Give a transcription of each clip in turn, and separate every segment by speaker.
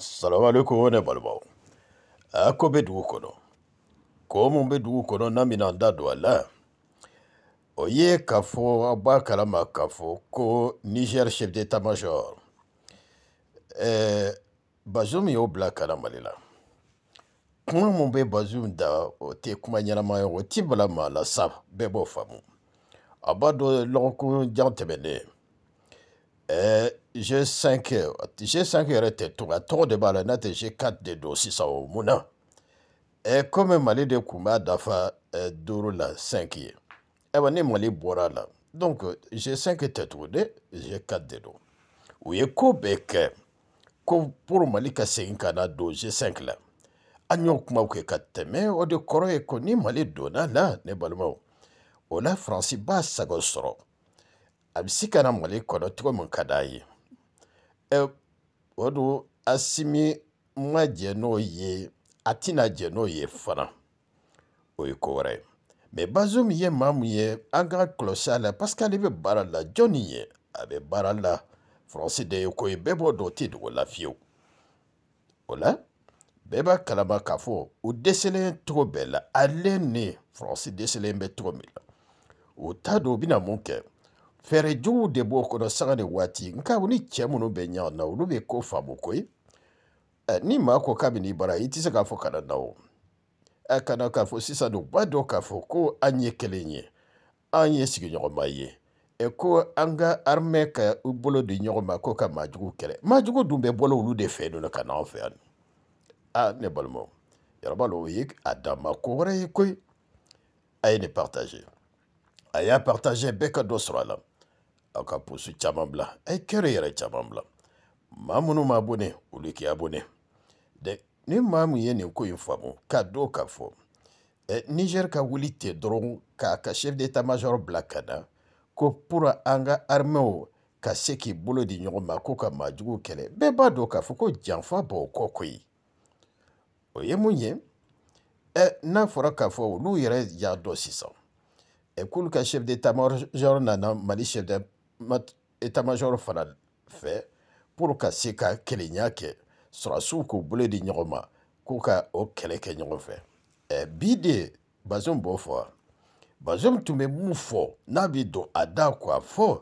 Speaker 1: Salamu alaikum ne balimaw. A ko bɛ dugu kɔnɔ. Ko mun bɛ dugu kɔnɔ n'a bɛna da don a la. O ye k'a fɔ a b'a kalama k'a fɔ ko Niger chef d'état major ɛɛ Bazoum y'o bila kana Mali la. Kuma mun bɛ Bazoum da o tɛ kuma ɲɛnama ye o ti bala maa la sa bɛɛ b'o faamu. A b'a dɔn lɔgɔkun jan tɛmɛnen ɛɛ G5 G5 yɛrɛ tɛ tugun a tɔgɔ de b'a la n'a tɛ G4 de don sisan o mun na ɛ komi Mali de tun b'a dafa ɛ euh, duuru la 5 ye ayiwa ni Mali bɔra a la donc G5 tɛ tugun dɛ G4 de don u ye ko bɛɛ kɛ ko pour Mali ka segin ka na don G5 la an y'o kumaw kɛ ka tɛmɛ o de kɔrɔ ye ko ni Mali donna a la ne balimaw o la Faransi b'a sago sɔrɔ a bɛ se ka na Mali kɔnɔ cogo min ka d'a ye o do asimi ma jɛ n'o ye a tɛna jɛ n'o ye fana o ye ko wɛrɛ ye mɛ bazum ye maa min ye an ka kɔlɔsi a la parce que ale bɛ baara la jɔnni ye a bɛ baara la faransi de ye ko ye bɛɛ b'o dɔn o tɛ dogo la fiyewu o la bɛɛ b'a kalama k'a fɔ u dɛsɛlen cogo bɛɛ la ale ni faransi dɛsɛlen bɛ cogo min na u t'a dɔn u bɛna mun kɛ fɛɛrɛ juguw de b'o kɔnɔ sanga eh, ni waati nka ni cɛ minnu bɛ ɲɔgɔn na olu bɛ ko faamu koyi ni maa ko k'a bɛ n'i bara i tɛ se k'a fɔ kana na o eh, kana e k'a fɔ sisan don u b'a dɔn k'a fɔ ko an ye kelen ye an ye sigiɲɔgɔnma ye ko an ka armée ka bolo di ɲɔgɔn ma ko ka maajugu kɛlɛ maajugu dun bɛ bolo olu de fɛ don ka na an fɛ yan ah ne balimaw yɛrɛ b'a dɔn o ye a dan ma ko wɛrɛ ye koyi a ye nin partage a y'a partage bɛɛ ka dɔ sɔrɔ a la aw ka posu caman bila a ye kɛrɛ yɛrɛ caman bila maa minnu ma bone olu k'i abone dɛ ni maa min ye nin ko in faamu ka dɔn k'a fɔ eh, niger ka wuli ten dɔrɔn k'a ka chef d'état major bila ka na ko pour an eh, ka armɛw ka se k'i bolo di ɲɔgɔn ma ko ka maajuguw kɛlɛ bɛɛ b'a dɔn k'a fɔ ko janfa b'o kɔ koyi o ye mun ye eh, n'a fɔra k'a fɔ olu yɛrɛ y'a dɔn sisan e k'olu ka chef d'état-major nana mali chef d'état-major fana fɛ pour ka se ka kelenya kɛ sɔrɔsiw k'u bolo di ɲɔgɔn ma k'u ka o kɛlɛ kɛ ɲɔgɔn fɛ ɛ bi de eh, bazum b'o fɔ bazum tun bɛ mun fɔ n'a bi don a da ko a fɔ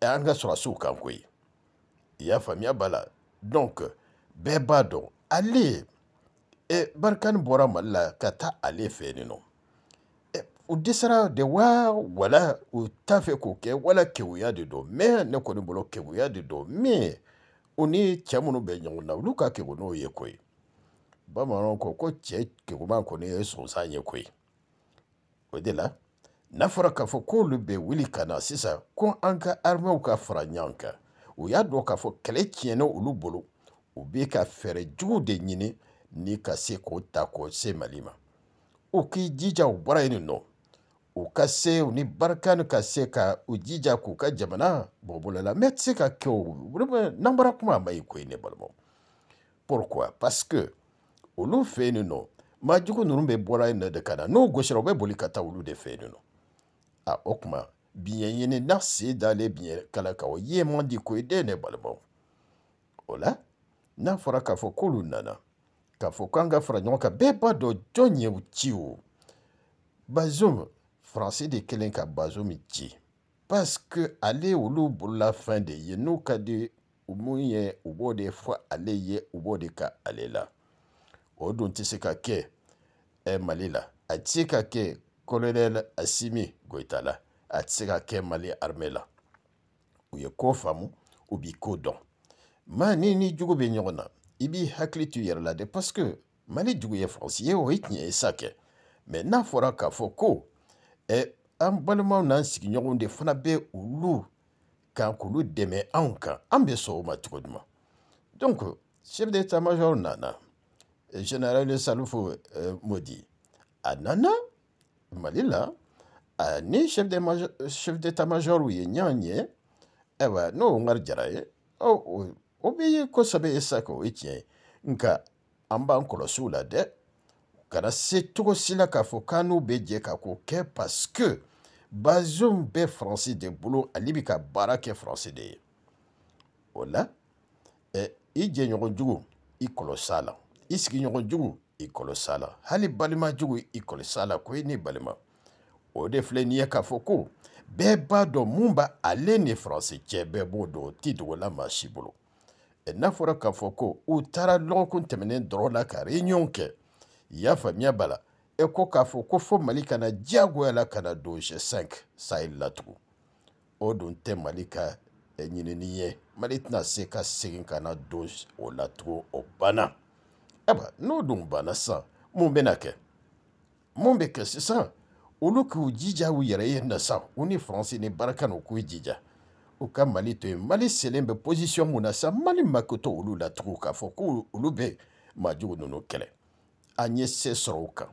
Speaker 1: eh, an ka sɔrɔsiw kan koyi i y'a faamuya eh, b'a la donc bɛɛ b'a dɔn ale ɛ barikani bɔra mali la ka taa ale fɛ yen nɔ u dɛsɛra de wa wala u t'a fɛ k'o kɛ wala keguya de don mɛ ne kɔni bolo keguya de don mɛ u ni cɛ minnu bɛ ɲɔgɔn na olu ka kegu n'o ye koyi bamananw ko ko cɛ keguman kɔni ye sonsan ye koyi o de la n'a fɔra k'a fɔ k'olu bɛ wuli ka na sisan ko an ka armɛw ka fara ɲɔgɔn kan u y'a dɔn k'a fɔ kɛlɛ tiɲɛna olu bolo u bɛ ka fɛɛrɛ jugu de ɲini ni ka se k'o ta k'o se mali ma u k'i jija u bɔra yen nɔ u ka se u ni barikani ka se ka u jija k'u ka jamana bɔbolo la mɛ tɛ se ka kɛ o n'an bɔra kuma a ma ɲi koyi ne balimaw pourquoi parce que olu fɛ yen nɔ maajugu ninnu bɛ bɔra yen nɔ de ka na n'o gosira u bɛ boli ka taa olu de fɛ yen nɔ a o kuma biɲɛ ɲini n'a se dalen biɲɛ kala kan o ye man di koyi den ne balimaw o la n'a fɔra k'a fɔ k'olu nana k'a fɔ k'an ka fara ɲɔgɔn kan bɛɛ b'a dɔn jɔn ye u ci o bazum faransi de kelen ka bazo min ci paske ale olu bolola fɛn de ye n'u ka di u mun ye u b'o de fɔ ale ye u b'o de ka ale la o dun tɛ se ka kɛ ɛ mali la a tɛ se ka kɛ kolonɛl asimi goyita la a tɛ se ka kɛ mali arime la u ye ko faamu u b'i ko dɔn maa ni ni jugu bɛ ɲɔgɔn na i b'i hakili t'u yɛrɛ la de paske mali jugu ye faransi ye o ye tiɲɛ ye sa kɛ mɛ n'a fɔra k'a fɔ ko ɛ eh, an balimaw n'an sigiɲɔgɔnw de fana bɛ olu kan k'olu dɛmɛ anw kan an bɛ sɔn o ma cogo duman donc chef d'état major nana général salifo euh, modi a nana mali la ani chef d'état major ye ɲan ye ayiwa n'o ŋari jara ye o bɛ ye kosɛbɛ ye sa kan o ye tiɲɛ ye nka an b'an kɔlɔsi u la dɛ kana se cogo si la k'a fɔ k'an n'u bɛ jɛ ka k'o kɛ paske bazum bɛ faransi de bolo ale bi ka baara kɛ faransi de ye o la ɛ i jɛɲɔgɔn jugu i kɔlɔs'a la i sigiɲɔgɔn jugu i kɔlɔs'a la hali balima jugu i kɔlɔs'a la ko ye ne balima o de filɛ nin ye k'a fɔ ko bɛɛ b'a dɔn mun b' ale ni faransi cɛ bɛɛ b'o dɔn o ti dogola maa si bolo n'a fɔra k'a fɔ ko u taara lɔgɔkun tɛmɛnen dɔrɔn la ka reɲɔgɔn kɛ y'a faamuya b'a la e ko k'a fɔ ko fɔ mali kana diyagoya la ka na don g5 sahel la tugun o don tɛ mali ka ɲinini ye mali tɛna se ka segin ka na don o la tugun o banna ayiwa n'o dun banna sisan mun bɛna kɛ mun bɛ kɛ sisan olu k'u jija u yɛrɛ ye na sa u ni faransi ni baraka n'u k'u jija u ka mali to yen mali selen bɛ posisiyɔn mun na sa mali mako to olu la tugun k'a fɔ ko olu bɛ maajugu ninnu kɛlɛ an ye se sɔrɔ o kan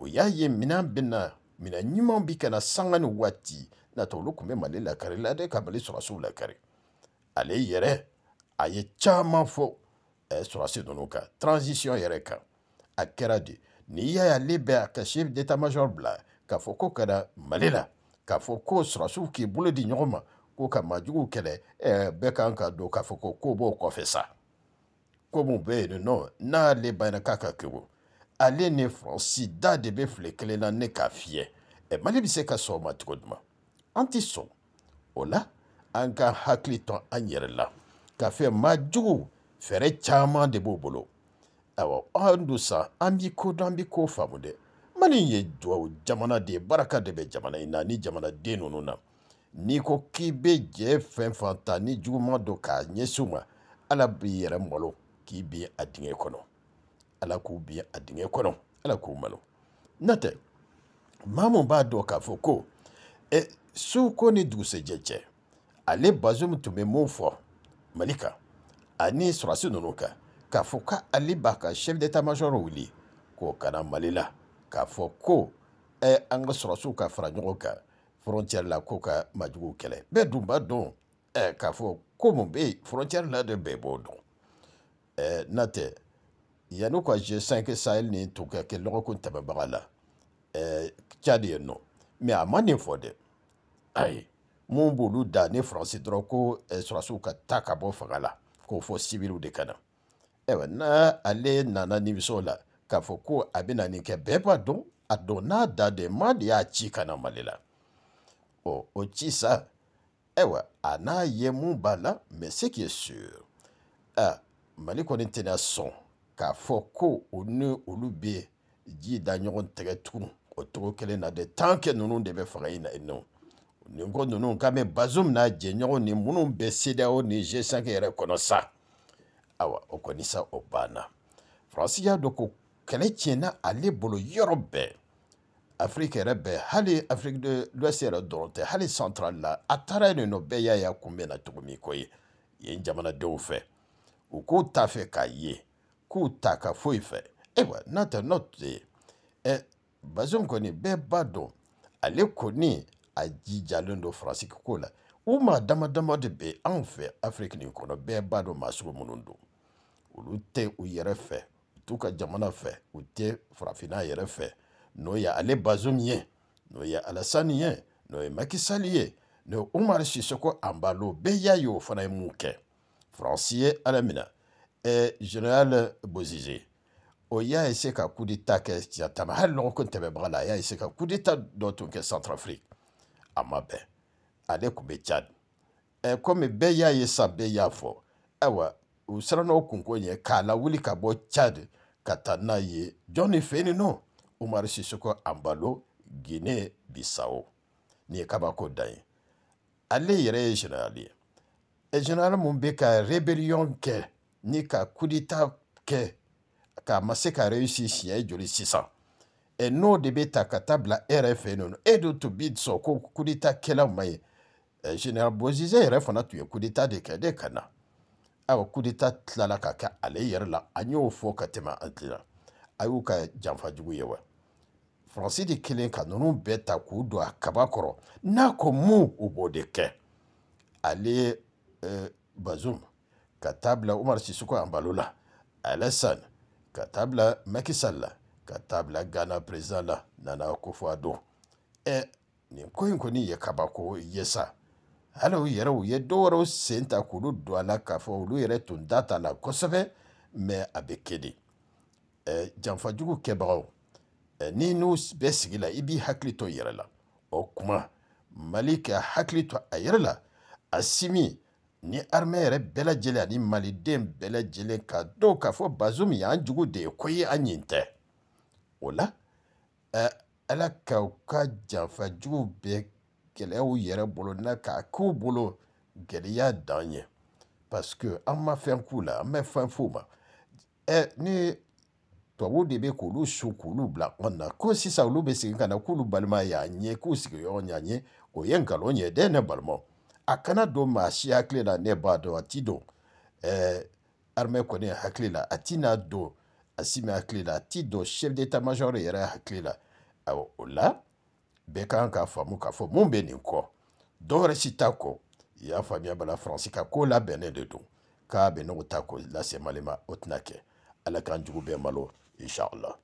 Speaker 1: o y'a ye minan bɛ na minan ɲumanw bi kana sanga ni waati n'ata olu tun bɛ mali lakari la dɛ ka mali sɔrɔsiw lakari ale yɛrɛ a ye caman fɔ ɛɛ eh, sɔrɔsi ninnu kan transition yɛrɛ kan a kɛra de n'i y'a ye ale bɛ a ka chef d'état major bila k'a fɔ ko kana mali la k'a fɔ ko sɔrɔsiw k'i bolo di ɲɔgɔn ma ko ka maajuguw kɛlɛ ɛɛ eh, bɛɛ kan ka don k'a fɔ ko ko b'o kɔfɛ sa ko mun bɛ yen nɔ n'ale banna k'a ka kɛ o ale ni faransi da de bɛ file kelen na ne k'a fiyɛ ɛ e, mali bɛ se ka sɔn o ma cogo jumɛn an ti sɔn o la an ka hakili to an yɛrɛ la k'a fɛ maa jugu fɛɛrɛ caman de b'u bolo ayiwa an dun sa an b'i ko dɔn an b'i ko faamu dɛ mali ye duwawu jamana de ye baraka de bɛ jamana in na ni jamanaden ninnu na n'i ko k'i bɛ jɛ fɛn fɛn ta ni juguman don k'a ɲɛsin u ma ala b'i yɛrɛ malo k'i bin a dingɛ kɔnɔ ala k'u bi a dingɛ kɔnɔ ala k'u malo n'o tɛ maa mun b'a dɔn k'a fɔ ko ɛ su ni dugusɛjɛ cɛ ale bazum tun bɛ mun fɔ mali kan ani sɔrɔsi ninnu kan k'a fɔ k'ale b'a ka chef d'état major wuli k'o kana mali la k'a fɔ ko ɛ an ka sɔrɔsiw ka fara ɲɔgɔn kan frontière la ko ka majuguw kɛlɛ bɛɛ dun b'a dɔn ɛ k'a fɔ ko mun bɛ yen frontière la de bɛɛ b'o dɔn ɛ n'a tɛ yanni ka G5 Sahel ni to ka kɛ lɔgɔko tɛmɛbaga la ɛɛ eh, Tchad yen nɔ mɛ a ma nin fɔ dɛ ayi mun b'olu da ni Faransi dɔrɔn ko eh, sɔrɔsiw ka taa ka bɔ fanga la k'o fɔ sibiriw de ka na ayiwa eh, n'a ale nana nimisɔn la k'a fɔ ko a bɛna nin kɛ bɛɛ b'a dɔn a dɔn n'a da de maa de y'a ci ka na Mali la ɔ o ci sa ayiwa a n'a ye mun b'a la mais ce qui est sûr aa ah, Mali kɔni tɛna sɔn k'a fɔ ko o ni olu bɛ ji da ɲɔgɔn tɛgɛ tugun o cogo kelen na dɛ tan kɛ ninnu de bɛ fanga in na yen nɔ nin ko ninnu k'a mɛ bazo mina jɛɲɔgɔn ni minnu bɛ CEDEAO ni G5 yɛrɛ kɔnɔ sa awa o kɔni sa o banna faransi y'a dɔn ko kɛlɛ tiɲɛna ale bolo yɔrɔ bɛɛ afiriki yɛrɛ bɛɛ hali afiriki de l'ouest yɛrɛ dɔrɔn tɛ hali central la a taara yen nɔ bɛɛ y'a y'a kunbɛn na cogo min ko ye yen jamanadenw fɛ u k'u ta fɛ k'a ye k'u ta ka foyi fɛ eh, ayiwa n'a tɛ n'o tɛ eh, ɛ bazin kɔni bɛɛ b'a dɔn ale kɔni a jijalen don faransi ko la u maa dama dama de bɛ anw fɛ afiriki nin kɔnɔ bɛɛ b'a dɔn maa sugu minnu don olu tɛ u yɛrɛ fɛ u t'u ka jamana fɛ u tɛ farafinna yɛrɛ fɛ n'o ye ale bazin ye n'o ye alasani ye n'o ye makisali ye n'o ye umaru sisoko anbalo bɛɛ y'a ye o fana ye mun kɛ faransi ye ala minɛ e general bozize o y'a ese ka kudeta kɛ siya tama hali lɔgɔ ko tɛmɛbaga la a y'a ese ka kudeta dɔ tun kɛ centrafrique a ma bɛn ale tun bɛ cad ɛ komi bɛɛ y'a ye san bɛɛ y'a fɔ ayiwa u siranna o kunko ɲɛ k'a lawuli ka bɔ cad ka taa n'a ye jɔn de fɛ yen nɔ umaru sisoko anbalo guinee bisawo nin ye kabako dan ye ale yɛrɛ ye general ye ɛ general mun bɛ ka rébellion kɛ ni ka kudita kɛ k'a ma se ka reusi siɲɛ joli sisan ɛ n'o de bɛ ta ka taa bila e yɛrɛ fɛ yen nɔ e de tun bɛ sɔn ko kudita kɛlaw ma ye ɛ general bozizɛ yɛrɛ fana tun ye kudita de kɛ de ka na ayiwa kudita tilala ka kɛ ale yɛrɛ la an y'o fɔ ka tɛmɛ an tilala a y'u ka janfa jugu ye wa faransi de kelen ka ninnu bɛɛ ta k'u don a kaba kɔrɔ n'a ko mun u b'o de kɛ ale ɛ bazum ka taa bila umaru sisoko anbalo la alassane ka taa bila makisal la ka taa bila ghana president la nana kofo ado ɛ eh, nin ko in kɔni ye kabako ye sa hali u yɛrɛ u ye dɔw wɛrɛw sen ta k'olu don a la k'a fɔ olu yɛrɛ tun da t'a la kosɛbɛ mɛ a bɛ kɛ de eh, ɛ janfajugu kɛbagaw ɛ eh, n'i n'u bɛ sigi la i b'i hakili to i yɛrɛ la o kuma mali ka hakili to a yɛrɛ la a simi ni armée yɛrɛ bɛɛ lajɛlen ani maliden bɛɛ lajɛlen ka dɔw k'a fɔ bazum y'an jugu de ye ko ye an ɲin tɛ o la ɛ ala ka u ka janfa jugu bɛɛ gɛlɛyaw yɛrɛ bolo na k'a k'u bolo gɛlɛya dan ye parce que an ma fɛn k'u la an bɛ fɛn f'u ma ɛ ni tubabuw de bɛ k'olu su k'olu bila anw na ko sisan olu bɛ segin ka na k'olu balima y'an ye k'u sigiyɔrɔ y'an ye o ye nkalon ye dɛ ne balimaw a kana don maa si hakili la ne b'a dɔn a ti don ɛɛ armée kɔni hakili la a ti n'a don asimi hakili la a ti don chef d'état major yɛrɛ hakili la awɔ o la bɛɛ kan k'a faamu k'a fɔ mun bɛ nin kɔ dɔw yɛrɛ si t'a kɔ i y'a faamuya bala faransi ka ko labɛnnen de don k'a bɛ n'o ta k'o lase mali ma o tɛna kɛ ala k'an jugu bɛɛ malo inshallah